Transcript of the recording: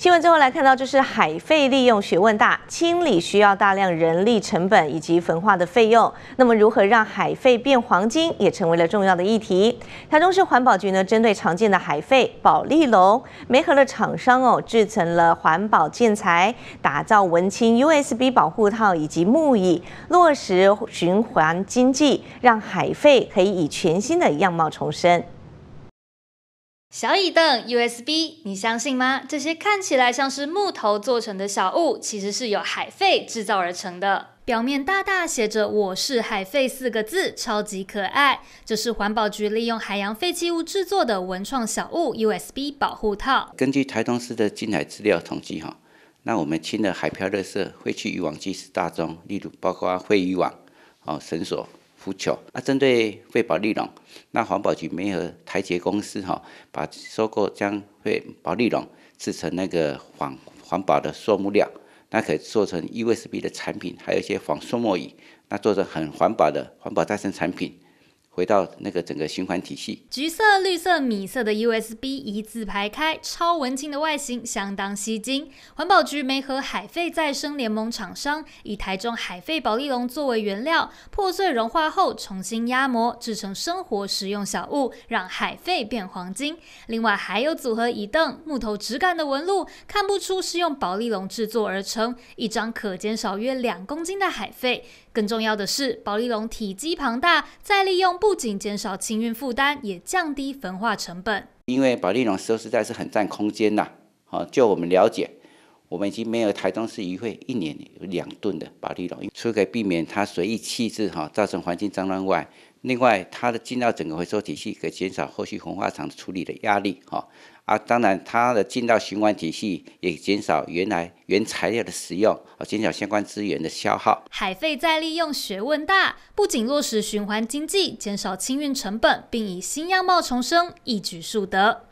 新闻最后来看到，就是海费利用学问大，清理需要大量人力成本以及焚化的费用。那么，如何让海费变黄金，也成为了重要的议题。台中市环保局呢，针对常见的海废，保利龙、煤核的厂商哦，制成了环保建材，打造文青 USB 保护套以及木椅，落实循环经济，让海废可以以全新的样貌重生。小椅凳 USB，你相信吗？这些看起来像是木头做成的小物，其实是由海废制造而成的。表面大大写着“我是海废”四个字，超级可爱。这是环保局利用海洋废弃物制作的文创小物 USB 保护套。根据台东市的近海资料统计，哈，那我们清的海漂垃圾会去渔网祭祀大宗，例如包括啊，废渔网、好绳索。浮球啊，针对废宝利隆，那环保局联合台捷公司哈，把收购将废宝利隆制成那个仿环保的塑木料，那可以做成 USB 的产品，还有一些仿塑木椅，那做成很环保的环保再生产品。回到那个整个循环体系，橘色、绿色、米色的 USB 一字排开，超文青的外形相当吸睛。环保局没和海废再生联盟厂商以台中海废保利龙作为原料，破碎融化后重新压模制成生活实用小物，让海废变黄金。另外还有组合椅凳，木头质感的纹路看不出是用保利龙制作而成，一张可减少约两公斤的海废。更重要的是，保利龙体积庞大，再利用。不仅减少清运负担，也降低焚化成本。因为保利龙说实在是很占空间的，好，就我们了解，我们已经没有台中市议会一年有两吨的保利龙，除以避免它随意弃置，哈，造成环境脏乱外。另外，它的进到整个回收体系，可减少后续红化厂处理的压力，哈。啊，当然，它的进到循环体系，也减少原来原材料的使用，啊，减少相关资源的消耗。海废再利用学问大，不仅落实循环经济，减少清运成本，并以新样貌重生，一举数得。